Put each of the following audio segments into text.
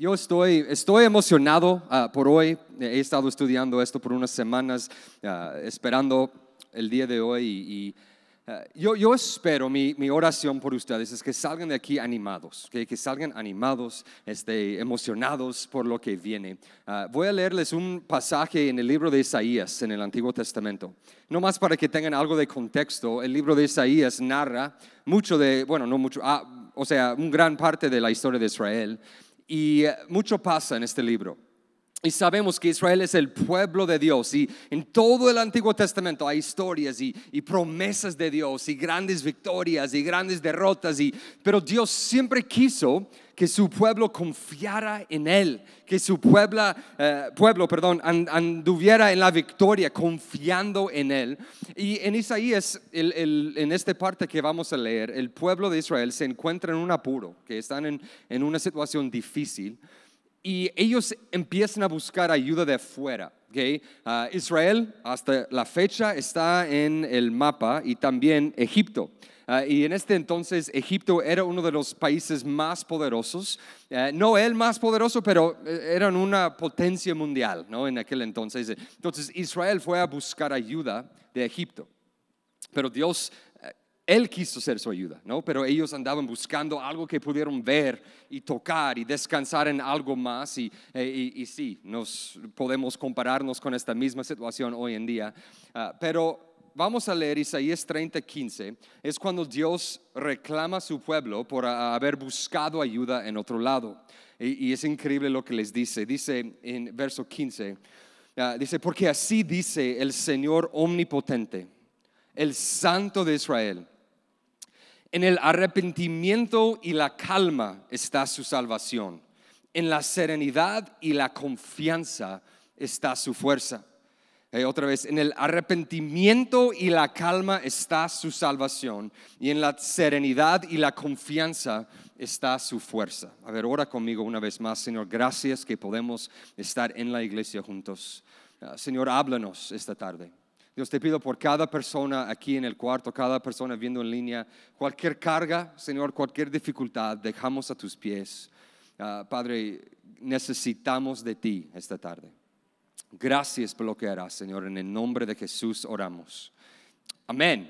Yo estoy, estoy emocionado ah, por hoy. He estado estudiando esto por unas semanas, ah, esperando el día de hoy. Y, ah, yo, yo, espero, mi, mi, oración por ustedes es que salgan de aquí animados, que, que salgan animados, este, emocionados por lo que viene. voy a leerles un pasaje en el libro de Isaías, en el Antiguo Testamento. No más para que tengan algo de contexto, el libro de Isaías narra mucho de, bueno, no mucho, o sea, un gran parte de la historia de Israel y eh, mucho pasa en este libro. Y sabemos que Israel es el pueblo de Dios. Y en todo el Antiguo Testamento hay historias y, promesas de Dios y grandes victorias y grandes derrotas. Y, pero Dios siempre quiso que su pueblo confiara en Él, que su puebla, eh, pueblo perdón, anduviera en la victoria confiando en Él. Y en Isaías, el, en esta parte que vamos a leer, el pueblo de Israel se encuentra en un apuro, que están en, en una situación difícil, y ellos empiezan a buscar ayuda de fuera Ah, Israel hasta la fecha está en el mapa y también Egipto. Ah, y en este entonces Egipto era uno de los países más poderosos, ah, no el más poderoso, pero eh, eran una potencia mundial ¿no? en aquel entonces. Entonces Israel fue a buscar ayuda de Egipto, pero Dios él quiso ser su ayuda, ¿no? Pero ellos andaban buscando algo que pudieron ver y tocar y descansar en algo más. Y, eh, y, sí, nos podemos compararnos con esta misma situación hoy en día. Ah, pero vamos a leer Isaías 30, 15. Es cuando Dios reclama a su pueblo por haber buscado ayuda en otro lado. Y, es increíble lo que les dice. Dice en verso 15, ah, dice, porque así dice el Señor omnipotente, el Santo de Israel en el arrepentimiento y la calma está su salvación. En la serenidad y la confianza está su fuerza. Eh, otra vez, en el arrepentimiento y la calma está su salvación. Y en la serenidad y la confianza está su fuerza. A ver, ora conmigo una vez más, Señor. Gracias que podemos estar en la iglesia juntos. Ah, Señor, háblanos esta tarde. Dios te pido por cada persona aquí en el cuarto, cada persona viendo en línea, cualquier carga, Señor, cualquier dificultad, dejamos a tus pies. Ah, Padre, necesitamos de ti esta tarde. Gracias por lo que harás, Señor. En el nombre de Jesús oramos. Amén.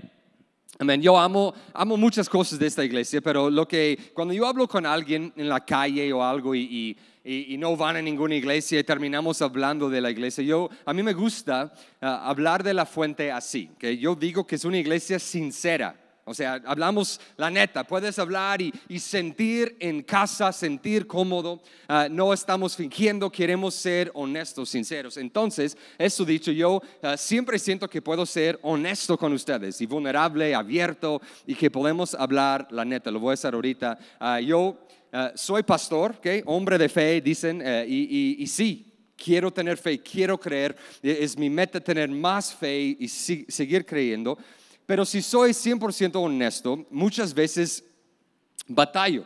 Amén. Yo amo, amo muchas cosas de esta iglesia, pero lo que cuando yo hablo con alguien en la calle o algo y y, no van a ninguna iglesia y terminamos hablando de la iglesia. Yo, a mí me gusta ah, hablar de la fuente así, que yo digo que es una iglesia sincera. O sea, hablamos la neta, puedes hablar y, sentir en casa, sentir cómodo. Ah, no estamos fingiendo, queremos ser honestos, sinceros. Entonces, eso dicho, yo ah, siempre siento que puedo ser honesto con ustedes y vulnerable, abierto y que podemos hablar la neta. Lo voy a hacer ahorita. yo Ah, soy pastor, hombre de fe, dicen, eh, y, sí, quiero tener fe, quiero creer, e, es mi meta tener más fe y seguir creyendo, pero si soy 100% honesto, muchas veces batallo.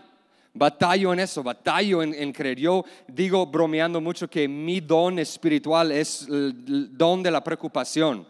Batallo en eso, batallo en, creer. Yo digo bromeando mucho que mi don espiritual es el don de la preocupación,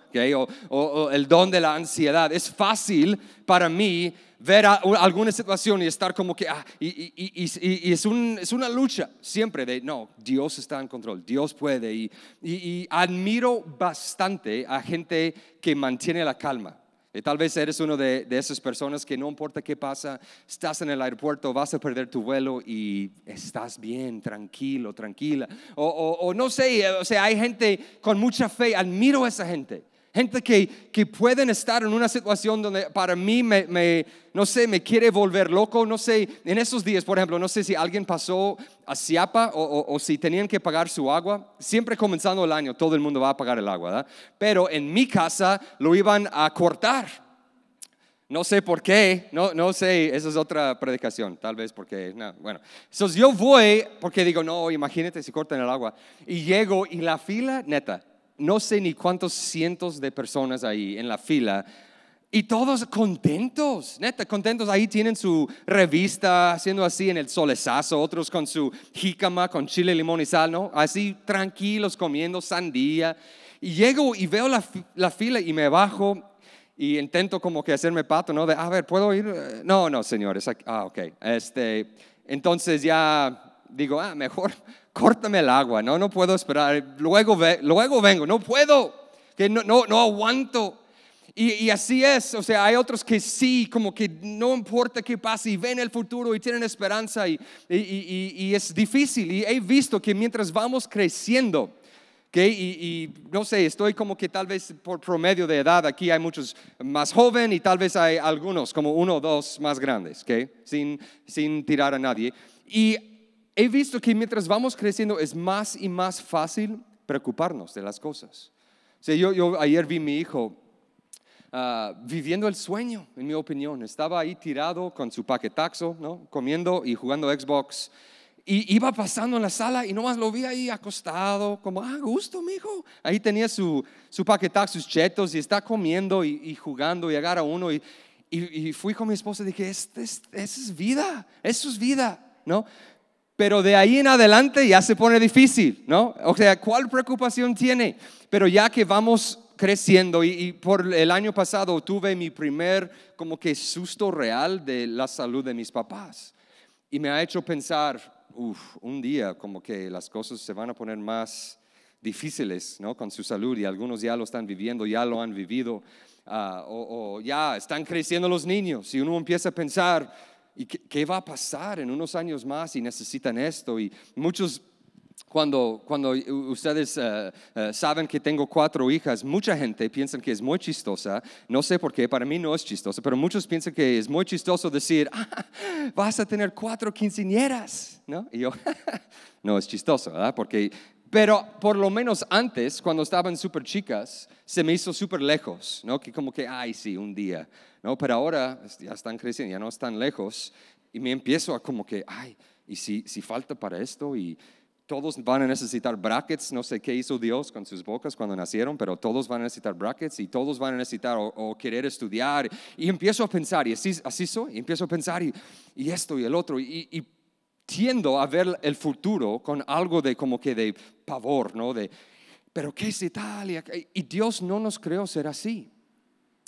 o el don de la ansiedad. Es fácil para mí ver alguna situación y estar como que, ah, y, es, una lucha siempre de, no, Dios está en control, Dios puede. Y, admiro bastante a gente que mantiene la calma. Y eh, tal vez eres una de, esas personas que no importa qué pasa, estás en el aeropuerto, vas a perder tu vuelo y estás bien, tranquilo, tranquila. O, no sé, eh, o sea, hay gente con mucha fe, admiro a esa gente gente que, que pueden estar en una situación donde para mí me, no sé, me quiere volver loco, no sé, en esos días, por ejemplo, no sé si alguien pasó a Siapa o, si tenían que pagar su agua, siempre comenzando el año todo el mundo va a pagar el agua, ¿verdad? Pero en mi casa lo iban a cortar. No sé por qué, no, no sé, esa es otra predicación, tal vez porque, no, bueno. Entonces yo voy porque digo, no, imagínate si cortan el agua. Y llego y la fila, neta, no sé ni cuántos cientos de personas ahí en la fila. Y todos contentos, neta, contentos. Ahí tienen su revista haciendo así en el solezazo, otros con su jícama, con chile, limón y sal, ¿no? Así tranquilos comiendo sandía. Y llego y veo la, fila y me bajo y intento como que hacerme pato, ¿no? De, a ver, ¿puedo ir? Eh, no, no, señores. Ah, ok. Este, entonces ya digo, ah, mejor córtame el agua, no, no puedo esperar, luego, luego vengo, no puedo, que no, no, no aguanto. Y, así es, o sea, hay otros que sí, como que no importa qué pase y ven el futuro y tienen esperanza y, es difícil. Y he visto que mientras vamos creciendo, que y, no sé, estoy como que tal vez por promedio de edad, aquí hay muchos más jóvenes y tal vez hay algunos, como uno o dos más grandes, ¿okay? sin, sin tirar a nadie. Y he visto que mientras vamos creciendo es más y más fácil preocuparnos de las cosas. O sea, yo, yo, ayer vi a mi hijo ah, viviendo el sueño, en mi opinión. Estaba ahí tirado con su paquetaxo, ¿no? comiendo y jugando Xbox. Y iba pasando en la sala y nomás lo vi ahí acostado, como, ah, gusto, mi hijo Ahí tenía su, su paquetaxo, sus chetos, y está comiendo y, jugando y agarra uno. Y, fui con mi esposa y dije, este esa es, es vida, eso es vida, ¿no? Pero de ahí en adelante ya se pone difícil, ¿no? O sea, ¿cuál preocupación tiene? Pero ya que vamos creciendo y, por el año pasado tuve mi primer como que susto real de la salud de mis papás y me ha hecho pensar, uff, un día como que las cosas se van a poner más difíciles ¿no? con su salud y algunos ya lo están viviendo, ya lo han vivido ah, o, o ya están creciendo los niños y uno empieza a pensar, ¿y qué, va a pasar en unos años más y necesitan esto? Y muchos... Cuando, cuando ustedes eh, eh, saben que tengo cuatro hijas, mucha gente piensa que es muy chistosa, no sé por qué, para mí no es chistosa, pero muchos piensan que es muy chistoso decir, ah, vas a tener cuatro quinceañeras, ¿no? yo, no es chistoso, ¿verdad? Porque pero por lo menos antes, cuando estaban súper chicas, se me hizo súper lejos, ¿no? Que como que, ay, sí, un día, ¿no? Pero ahora ya están creciendo, ya no están lejos, y me empiezo a como que, ay, y si, si falta para esto, y todos van a necesitar brackets, no sé qué hizo Dios con sus bocas cuando nacieron, pero todos van a necesitar brackets y todos van a necesitar o, querer estudiar. Y empiezo a pensar, y así, así soy, y empiezo a pensar, y, esto y el otro, y, y a ver el futuro con algo de como que de pavor, ¿no? De, pero ¿qué es Italia? Y Dios no nos creó ser así.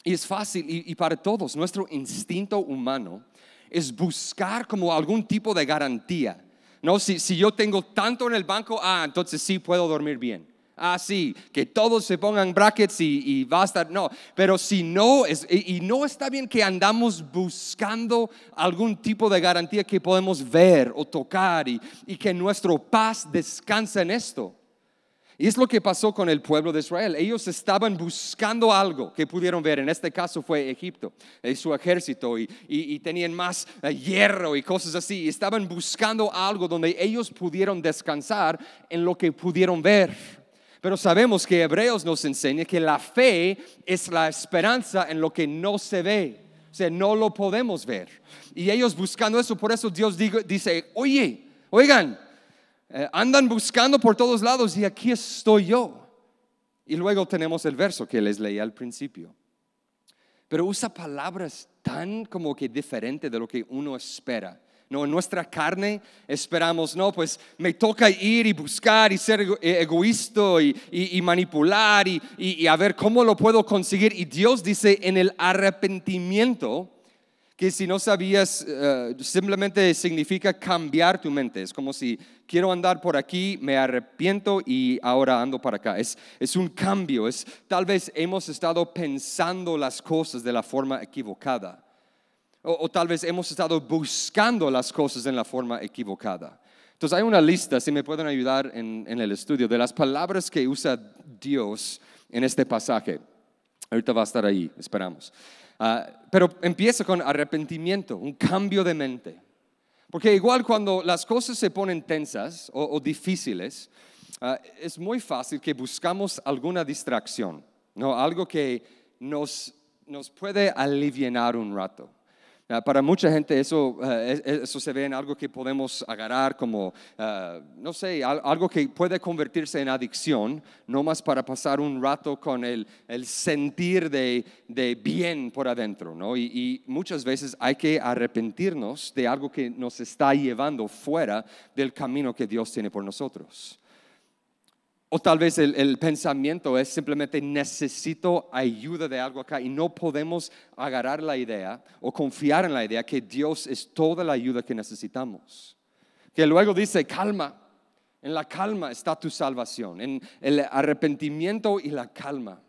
Y es fácil, y, y para todos, nuestro instinto humano es buscar como algún tipo de garantía. No, si, si yo tengo tanto en el banco, ah, entonces sí puedo dormir bien. Ah sí que todos se pongan brackets y, basta, no, pero si no, es, y, no está bien que andamos buscando algún tipo de garantía que podemos ver o tocar y, que nuestro paz descansa en esto. Y es lo que pasó con el pueblo de Israel. Ellos estaban buscando algo que pudieron ver. En este caso fue Egipto, y eh, su ejército, y, y, tenían más eh, hierro y cosas así. Y estaban buscando algo donde ellos pudieron descansar en lo que pudieron ver. Pero sabemos que Hebreos nos enseña que la fe es la esperanza en lo que no se ve. O sea, no lo podemos ver. Y ellos buscando eso, por eso Dios dice, oye, oigan, eh, andan buscando por todos lados y aquí estoy yo. Y luego tenemos el verso que les leí al principio. Pero usa palabras tan como que diferente de lo que uno espera no, en nuestra carne esperamos, no, pues me toca ir y buscar y ser e, egoísta y, manipular y, a ver cómo lo puedo conseguir. Y Dios dice en el arrepentimiento, que si no sabías, eh, simplemente significa cambiar tu mente. Es como si quiero andar por aquí, me arrepiento y ahora ando para acá. Es, un cambio, tal vez hemos estado pensando las cosas de la forma equivocada o, tal vez hemos estado buscando las cosas en la forma equivocada. Entonces hay una lista, si me pueden ayudar en, el estudio, de las palabras que usa Dios en este pasaje. Ahorita va a estar ahí, esperamos. Ah, pero empieza con arrepentimiento, un cambio de mente. Porque igual cuando las cosas se ponen tensas o, difíciles, ah, es muy fácil que buscamos alguna distracción, algo que nos, nos puede aliviar un rato. Ah, para mucha gente eso, ah, eso se ve en algo que podemos agarrar como, ah, no sé, algo que puede convertirse en adicción, no más para pasar un rato con el, sentir de, bien por adentro, ¿no? y muchas veces hay que arrepentirnos de algo que nos está llevando fuera del camino que Dios tiene por nosotros. O tal vez el, pensamiento es simplemente necesito ayuda de algo acá y no podemos agarrar la idea o confiar en la idea que Dios es toda la ayuda que necesitamos. Que luego dice, calma, en la calma está tu salvación, en el arrepentimiento y la calma.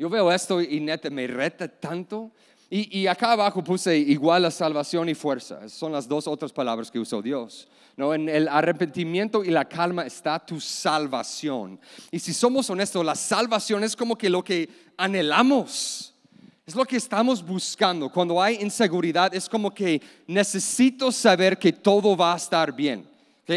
Yo veo esto y neta me reta tanto y, acá abajo puse igual a salvación y fuerza. Son las dos otras palabras que usó Dios. ¿no? En el arrepentimiento y la calma está tu salvación. Y si somos honestos, la salvación es como que lo que anhelamos. Es lo que estamos buscando. Cuando hay inseguridad es como que necesito saber que todo va a estar bien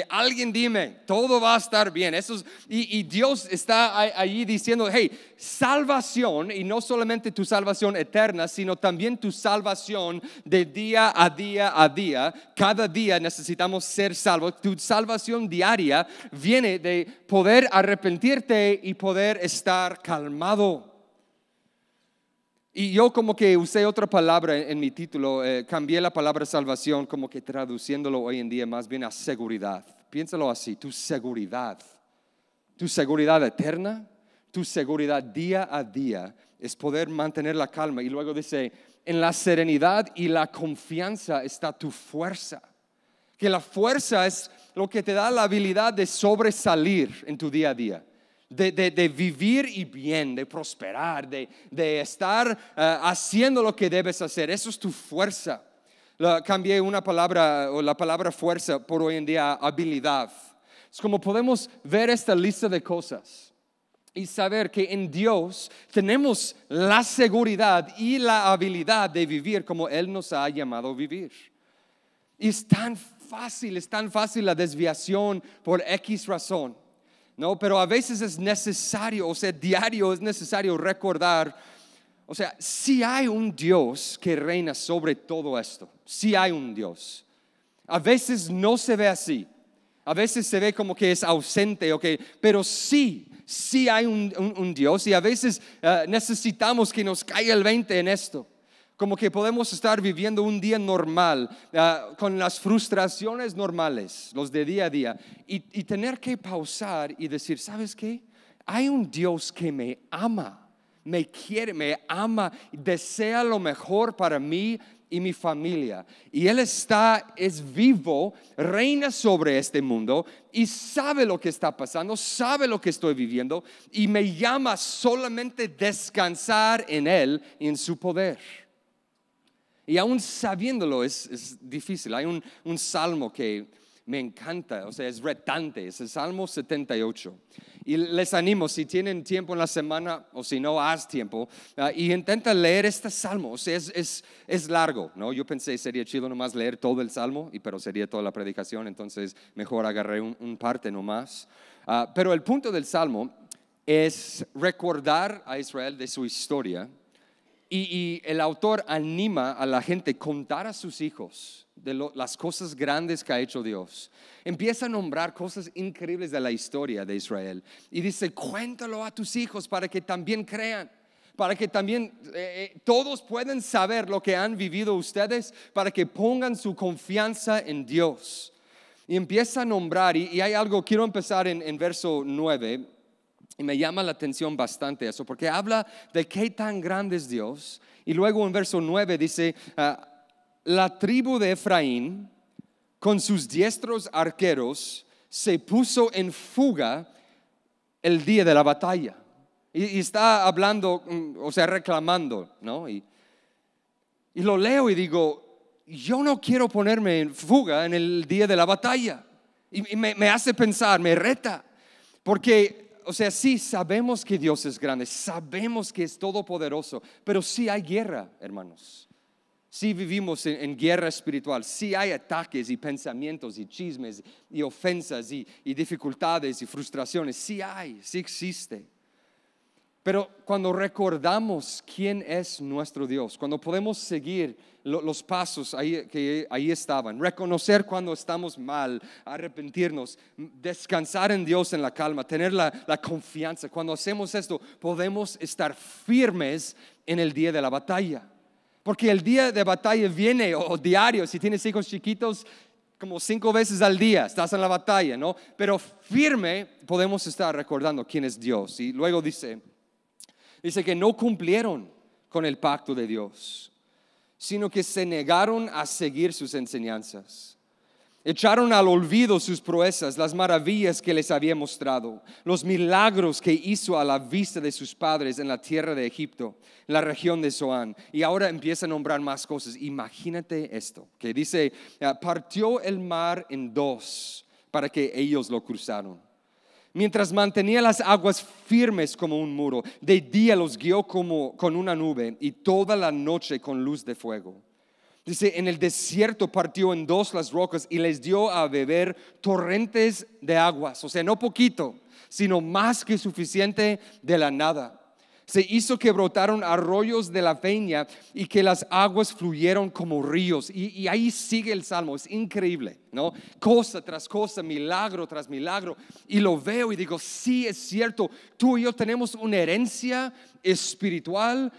alguien dime, todo va a estar bien. Eso y, y, Dios está allí diciendo, hey, salvación, y no solamente tu salvación eterna, sino también tu salvación de día a día a día. Cada día necesitamos ser salvos. Tu salvación diaria viene de poder arrepentirte y poder estar calmado. Y yo como que usé otra palabra en mi título, eh, cambié la palabra salvación como que traduciéndolo hoy en día más bien a seguridad. Piénsalo así, tu seguridad, tu seguridad eterna, tu seguridad día a día es poder mantener la calma. Y luego dice, en la serenidad y la confianza está tu fuerza. Que la fuerza es lo que te da la habilidad de sobresalir en tu día a día de, vivir y bien, de prosperar, de, estar eh, haciendo lo que debes hacer. Eso es tu fuerza. cambié una palabra o la palabra fuerza por hoy en día habilidad. Es como podemos ver esta lista de cosas y saber que en Dios tenemos la seguridad y la habilidad de vivir como Él nos ha llamado a vivir. Y es tan fácil, es tan fácil la desviación por X razón ¿no? Pero a veces es necesario, o sea, diario es necesario recordar, o sea, si hay un Dios que reina sobre todo esto, si hay un Dios. A veces no se ve así, a veces se ve como que es ausente, ok, pero sí, sí hay un, Dios y a veces eh, necesitamos que nos caiga el 20 en esto. Como que podemos estar viviendo un día normal, ah, con las frustraciones normales, los de día a día, y, tener que pausar y decir, ¿sabes qué? Hay un Dios que me ama, me quiere, me ama, desea lo mejor para mí y mi familia. Y Él está, es vivo, reina sobre este mundo y sabe lo que está pasando, sabe lo que estoy viviendo y me llama solamente descansar en Él y en su poder. Y aún sabiéndolo es, difícil. Hay un, salmo que me encanta, o sea, es retante, es el Salmo 78. Y les animo, si tienen tiempo en la semana o si no, haz tiempo ah, y intenta leer este salmo. O sea, es, largo, ¿no? Yo pensé sería chido nomás leer todo el salmo, y, pero sería toda la predicación, entonces mejor agarré un, parte nomás. Ah, pero el punto del salmo es recordar a Israel de su historia y, el autor anima a la gente a contar a sus hijos de las cosas grandes que ha hecho Dios. Empieza a nombrar cosas increíbles de la historia de Israel. Y dice, cuéntalo a tus hijos para que también crean, para que también eh, eh, todos puedan saber lo que han vivido ustedes, para que pongan su confianza en Dios. Y empieza a nombrar, y, hay algo, quiero empezar en, en verso 9, y me llama la atención bastante eso, porque habla de qué tan grande es Dios. Y luego en verso 9 dice, ah, la tribu de Efraín, con sus diestros arqueros, se puso en fuga el día de la batalla. Y, está hablando, mm, o sea, reclamando, ¿no? Y, lo leo y digo, yo no quiero ponerme en fuga en el día de la batalla. Y, me hace pensar, me reta, porque o sea, sí sabemos que Dios es grande, sabemos que es todopoderoso, pero sí hay guerra, hermanos. Si sí vivimos en, guerra espiritual, si sí hay ataques y pensamientos y chismes y ofensas y, dificultades y frustraciones, sí hay, sí existe. Pero cuando recordamos quién es nuestro Dios, cuando podemos seguir los pasos que ahí estaban. Reconocer cuando estamos mal, arrepentirnos, descansar en Dios en la calma, tener la, la confianza. Cuando hacemos esto, podemos estar firmes en el día de la batalla. Porque el día de batalla viene o diario, si tienes hijos chiquitos, como cinco veces al día estás en la batalla, ¿no? Pero firme podemos estar recordando quién es Dios. Y luego dice, dice que no cumplieron con el pacto de Dios sino que se negaron a seguir sus enseñanzas. Echaron al olvido sus proezas, las maravillas que les había mostrado, los milagros que hizo a la vista de sus padres en la tierra de Egipto, en la región de Zoán. Y ahora empieza a nombrar más cosas. Imagínate esto, que dice, ah, partió el mar en dos para que ellos lo cruzaron mientras mantenía las aguas firmes como un muro. De día los guió como con una nube y toda la noche con luz de fuego. Dice, en el desierto partió en dos las rocas y les dio a beber torrentes de aguas, o sea, no poquito, sino más que suficiente de la nada. Se hizo que brotaron arroyos de la peña y que las aguas fluyeron como ríos. Y, ahí sigue el salmo, es increíble, ¿no? Cosa tras cosa, milagro tras milagro. Y lo veo y digo, sí es cierto, tú y yo tenemos una herencia espiritual,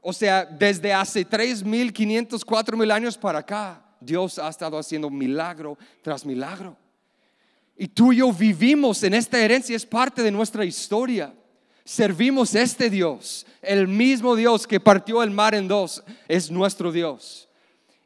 o sea, desde hace 3.500, 4.000 años para acá, Dios ha estado haciendo milagro tras milagro. Y tú y yo vivimos en esta herencia, es parte de nuestra historia. Servimos este Dios, el mismo Dios que partió el mar en dos, es nuestro Dios.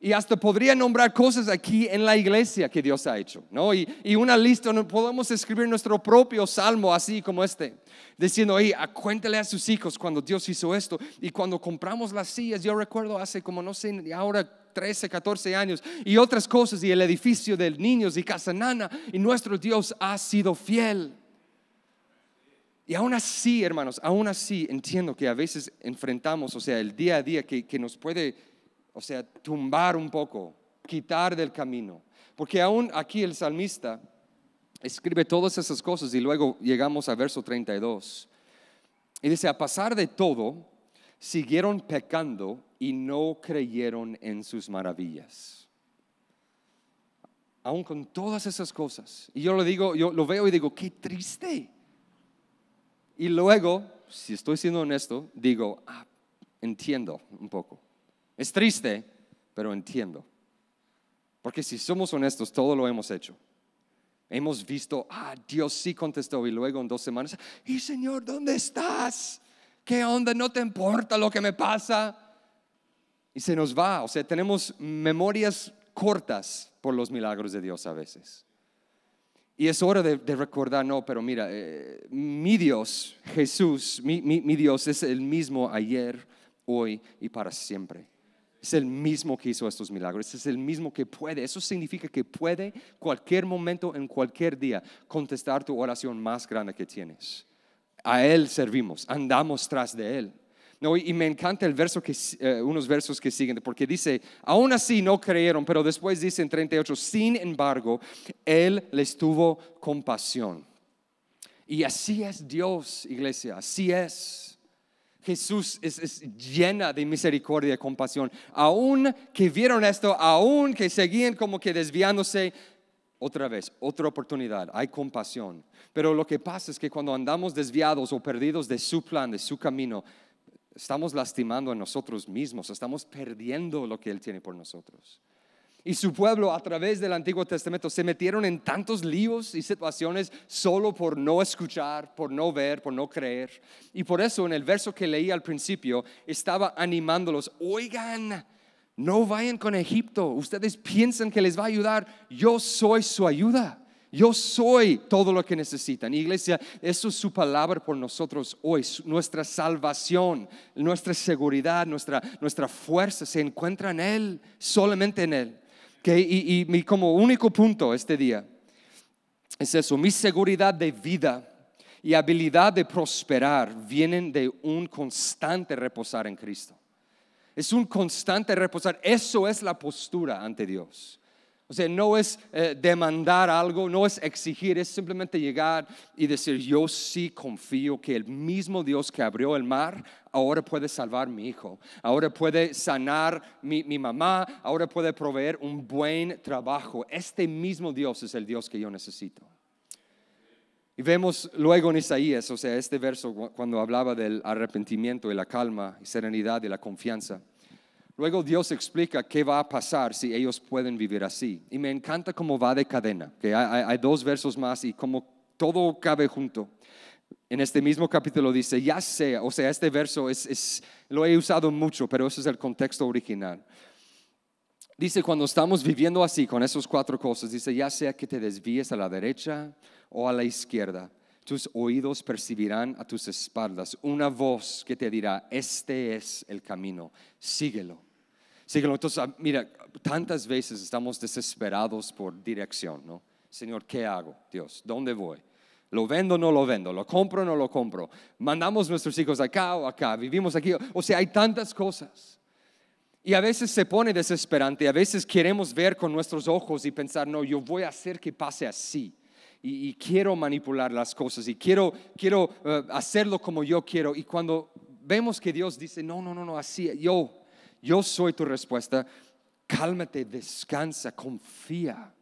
Y hasta podría nombrar cosas aquí en la iglesia que Dios ha hecho, ¿no? Y, una lista, no podemos escribir nuestro propio salmo así como este, diciendo, ahí, cuéntale a sus hijos cuando Dios hizo esto. Y cuando compramos las sillas, yo recuerdo hace como, no sé, ahora 13, 14 años, y otras cosas, y el edificio de niños y casa nana, y nuestro Dios ha sido fiel. Y aún así, hermanos, aún así entiendo que a veces enfrentamos, o sea, el día a día que, nos puede, o sea, tumbar un poco, quitar del camino. Porque aún aquí el salmista escribe todas esas cosas y luego llegamos al verso 32. Y dice, a pasar de todo, siguieron pecando y no creyeron en sus maravillas. Aún con todas esas cosas. Y yo lo digo, yo lo veo y digo, qué triste. Y luego, si estoy siendo honesto, digo, ah, entiendo un poco. Es triste, pero entiendo. Porque si somos honestos, todo lo hemos hecho. Hemos visto, ah, Dios sí contestó y luego en dos semanas, y Señor, ¿dónde estás? ¿Qué onda? ¿No te importa lo que me pasa? Y se nos va, o sea, tenemos memorias cortas por los milagros de Dios a veces. Y es hora de, recordar, no, pero mira, eh, mi Dios, Jesús, mi, mi Dios es el mismo ayer, hoy y para siempre. Es el mismo que hizo estos milagros, es el mismo que puede. Eso significa que puede cualquier momento, en cualquier día, contestar tu oración más grande que tienes. A Él servimos, andamos tras de Él. No, y me encanta el verso que, eh, unos versos que siguen, porque dice, aún así no creyeron, pero después dice en 38, sin embargo, Él les tuvo compasión. Y así es Dios, iglesia, así es. Jesús es, es, llena de misericordia y compasión. Aún que vieron esto, aún que seguían como que desviándose, otra vez, otra oportunidad, hay compasión. Pero lo que pasa es que cuando andamos desviados o perdidos de su plan, de su camino, estamos lastimando a nosotros mismos, estamos perdiendo lo que Él tiene por nosotros. Y su pueblo a través del Antiguo Testamento se metieron en tantos líos y situaciones solo por no escuchar, por no ver, por no creer. Y por eso en el verso que leí al principio estaba animándolos, oigan, no vayan con Egipto, ustedes piensan que les va a ayudar, yo soy su ayuda. Yo soy todo lo que necesitan. Iglesia, eso es su palabra por nosotros hoy. Nuestra salvación, nuestra seguridad, nuestra, nuestra fuerza se encuentra en Él, solamente en Él. Y, como único punto este día es eso, mi seguridad de vida y habilidad de prosperar vienen de un constante reposar en Cristo. Es un constante reposar. Eso es la postura ante Dios. O sea, no es eh, demandar algo, no es exigir, es simplemente llegar y decir, yo sí confío que el mismo Dios que abrió el mar, ahora puede salvar mi hijo, ahora puede sanar mi, mi mamá, ahora puede proveer un buen trabajo. Este mismo Dios es el Dios que yo necesito. Y vemos luego en Isaías, o sea, este verso cuando hablaba del arrepentimiento y la calma y serenidad y la confianza. Luego Dios explica qué va a pasar si ellos pueden vivir así. Y me encanta cómo va de cadena, que hay, dos versos más y cómo todo cabe junto. En este mismo capítulo dice, ya sea, o sea, este verso lo he usado mucho, pero ese es el contexto original. Dice, cuando estamos viviendo así, con esas cuatro cosas, dice, ya sea que te desvíes a la derecha o a la izquierda, tus oídos percibirán a tus espaldas una voz que te dirá, este es el camino, síguelo. Entonces, ah, mira, tantas veces estamos desesperados por dirección, ¿no? Señor, ¿qué hago? Dios, ¿dónde voy? ¿Lo vendo o no lo vendo? ¿Lo compro o no lo compro? ¿Mandamos nuestros hijos acá o acá? ¿Vivimos aquí? O sea, hay tantas cosas. Y a veces se pone desesperante, a veces queremos ver con nuestros ojos y pensar, no, yo voy a hacer que pase así. Y, quiero manipular las cosas y quiero, quiero eh, hacerlo como yo quiero. Y cuando vemos que Dios dice, no, no, no, no, así, yo yo soy tu respuesta. Cálmate, descansa, confía.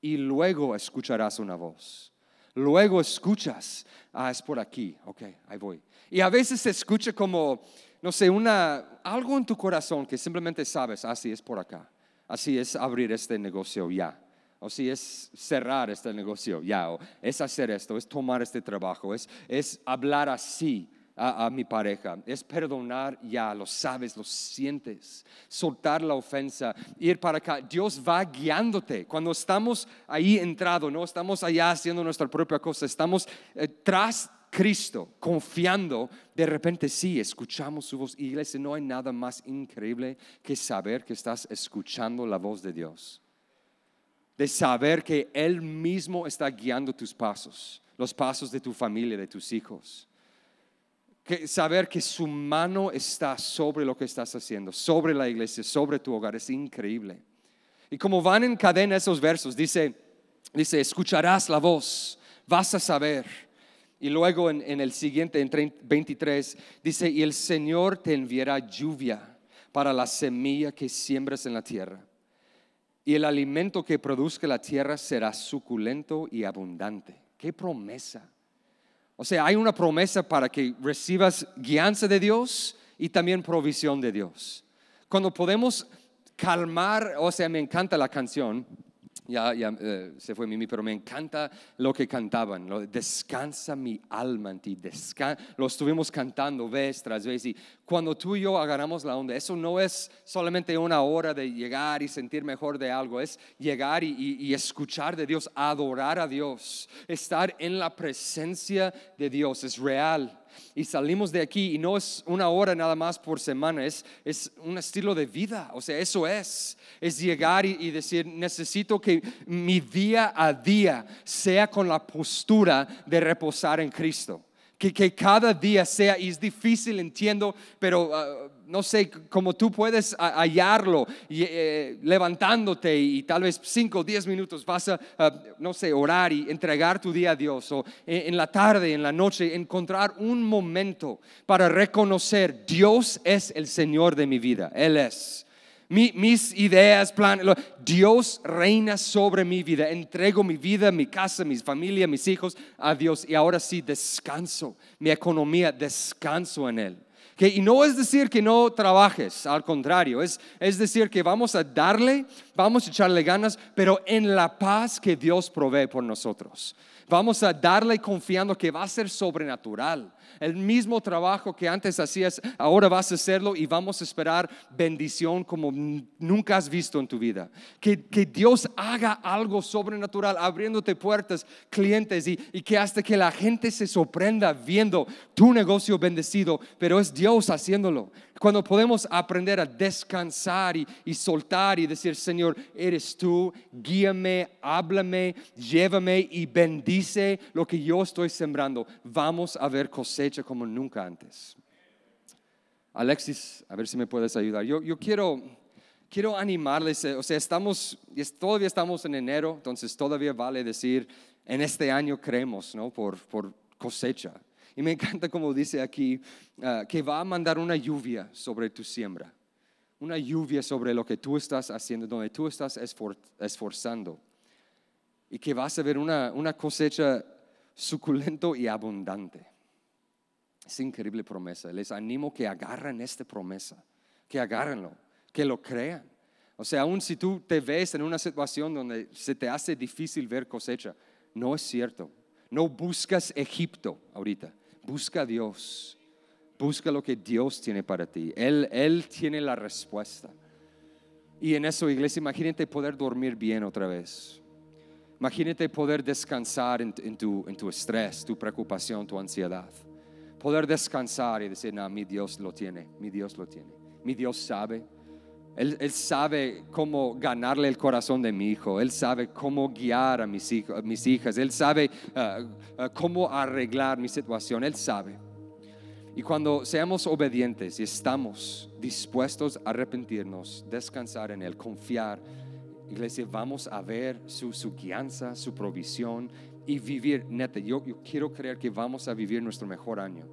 Y luego escucharás una voz. Luego escuchas, ah, es por aquí, ok, ahí voy. Y a veces se escucha como, no sé, una, algo en tu corazón que simplemente sabes, así ah, es por acá, así es abrir este negocio ya, o si es cerrar este negocio ya, o es hacer esto, es tomar este trabajo, es, es hablar así, a, mi pareja, es perdonar ya, lo sabes, lo sientes, soltar la ofensa, ir para acá. Dios va guiándote. Cuando estamos ahí entrado, no estamos allá haciendo nuestra propia cosa, estamos eh, tras Cristo, confiando, de repente sí, escuchamos su voz. Iglesia, no hay nada más increíble que saber que estás escuchando la voz de Dios, de saber que Él mismo está guiando tus pasos, los pasos de tu familia, de tus hijos que saber que su mano está sobre lo que estás haciendo, sobre la iglesia, sobre tu hogar, es increíble. Y como van en cadena esos versos, dice, dice escucharás la voz, vas a saber. Y luego en, en el siguiente, en 23, dice, y el Señor te enviará lluvia para la semilla que siembras en la tierra. Y el alimento que produzca la tierra será suculento y abundante. ¡Qué promesa! O sea, hay una promesa para que recibas guianza de Dios y también provisión de Dios. Cuando podemos calmar, o sea, me encanta la canción, ya, ya eh, se fue Mimi, pero me encanta lo que cantaban, descansa mi alma en ti, lo estuvimos cantando vez tras vez y cuando tú y yo agarramos la onda, eso no es solamente una hora de llegar y sentir mejor de algo, es llegar y, y escuchar de Dios, adorar a Dios, estar en la presencia de Dios, es real y salimos de aquí y no es una hora nada más por semana, es, es un estilo de vida, o sea, eso es, es llegar y, decir, necesito que mi día a día sea con la postura de reposar en Cristo. Que, que, cada día sea, y es difícil, entiendo, pero ah, no sé, cómo tú puedes hallarlo eh, levantándote y, tal vez cinco o diez minutos vas a, no sé, orar y entregar tu día a Dios o eh, en, la tarde, en la noche, encontrar un momento para reconocer Dios es el Señor de mi vida, Él es. mis ideas, planes, Dios reina sobre mi vida. Entrego mi vida, mi casa, mi familia, mis hijos a Dios. Y ahora sí descanso, mi economía, descanso en Él. Que, y no es decir que no trabajes, al contrario, es, es decir que vamos a darle, vamos a echarle ganas, pero en la paz que Dios provee por nosotros. Vamos a darle confiando que va a ser sobrenatural el mismo trabajo que antes hacías, ahora vas a hacerlo y vamos a esperar bendición como nunca has visto en tu vida. Que, Dios haga algo sobrenatural, abriéndote puertas, clientes y, que hasta que la gente se sorprenda viendo tu negocio bendecido, pero es Dios haciéndolo. Cuando podemos aprender a descansar y, y soltar y decir, Señor, eres tú, guíame, háblame, llévame y bendice lo que yo estoy sembrando. Vamos a ver cosas cosecha como nunca antes. Alexis, a ver si me puedes ayudar. Yo, yo quiero, quiero animarles, eh, o sea, estamos, todavía estamos en enero, entonces todavía vale decir, en este año creemos, ¿no? Por, por cosecha. Y me encanta como dice aquí, ah, que va a mandar una lluvia sobre tu siembra, una lluvia sobre lo que tú estás haciendo, donde tú estás esforzando, y que vas a ver una, una cosecha suculento y abundante. Es increíble promesa. Les animo que agarren esta promesa, que agárrenlo, que lo crean. O sea, aun si tú te ves en una situación donde se te hace difícil ver cosecha, no es cierto. No buscas Egipto ahorita, busca a Dios. Busca lo que Dios tiene para ti. Él, Él tiene la respuesta. Y en eso, iglesia, imagínate poder dormir bien otra vez. Imagínate poder descansar en, tu, en tu estrés, tu preocupación, tu ansiedad poder descansar y decir, no, mi Dios lo tiene, mi Dios lo tiene, mi Dios sabe. Él, él sabe cómo ganarle el corazón de mi hijo, Él sabe cómo guiar a mis, mis hijas, Él sabe eh, eh, cómo arreglar mi situación, Él sabe. Y cuando seamos obedientes y estamos dispuestos a arrepentirnos, descansar en Él, confiar, iglesia, vamos a ver su, su guianza, su provisión, y vivir, neta, yo, quiero creer que vamos a vivir nuestro mejor año,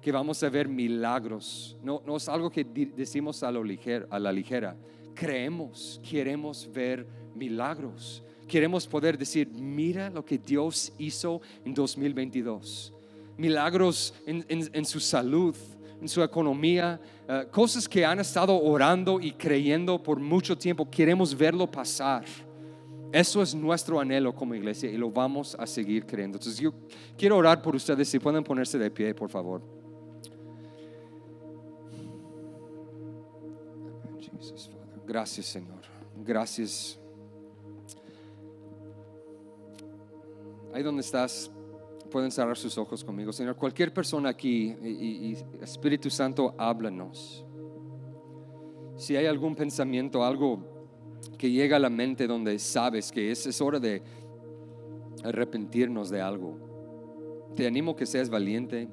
que vamos a ver milagros. No, no es algo que decimos a, lo la ligera. Creemos, queremos ver milagros. Queremos poder decir, mira lo que Dios hizo en 2022. Milagros en, su salud, en su economía, eh, cosas que han estado orando y creyendo por mucho tiempo, queremos verlo pasar eso es nuestro anhelo como iglesia y lo vamos a seguir creyendo. Entonces yo quiero orar por ustedes, si pueden ponerse de pie, por favor. Gracias, Señor. Gracias. Ahí donde estás, pueden cerrar sus ojos conmigo. Señor, cualquier persona aquí y, Espíritu Santo, háblanos. Si hay algún pensamiento, algo que llega a la mente donde sabes que es, es hora de arrepentirnos de algo. Te animo que seas valiente,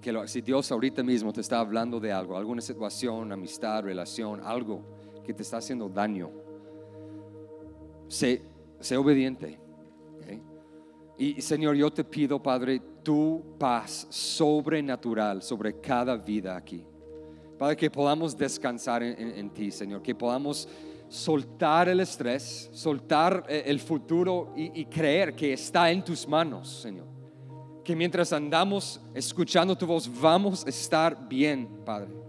que si Dios ahorita mismo te está hablando de algo, alguna situación, amistad, relación, algo que te está haciendo daño, sé, sé obediente. Y Señor, yo te pido, Padre, tu paz sobrenatural sobre cada vida aquí. Para que podamos descansar en ti, Señor, que podamos soltar el estrés, soltar eh, el futuro y, creer que está en tus manos, Señor. Que mientras andamos escuchando tu voz, vamos a estar bien, Padre.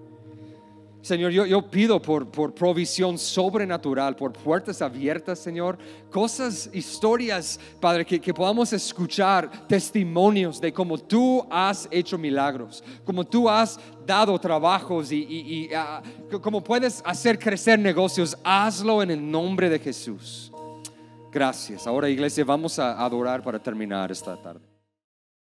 Señor, yo, pido por, por, provisión sobrenatural, por puertas abiertas, Señor. Cosas, historias, Padre, que, podamos escuchar testimonios de cómo tú has hecho milagros, cómo tú has dado trabajos y, y, ah, cómo puedes hacer crecer negocios. Hazlo en el nombre de Jesús. Gracias. Ahora, iglesia, vamos a adorar para terminar esta tarde.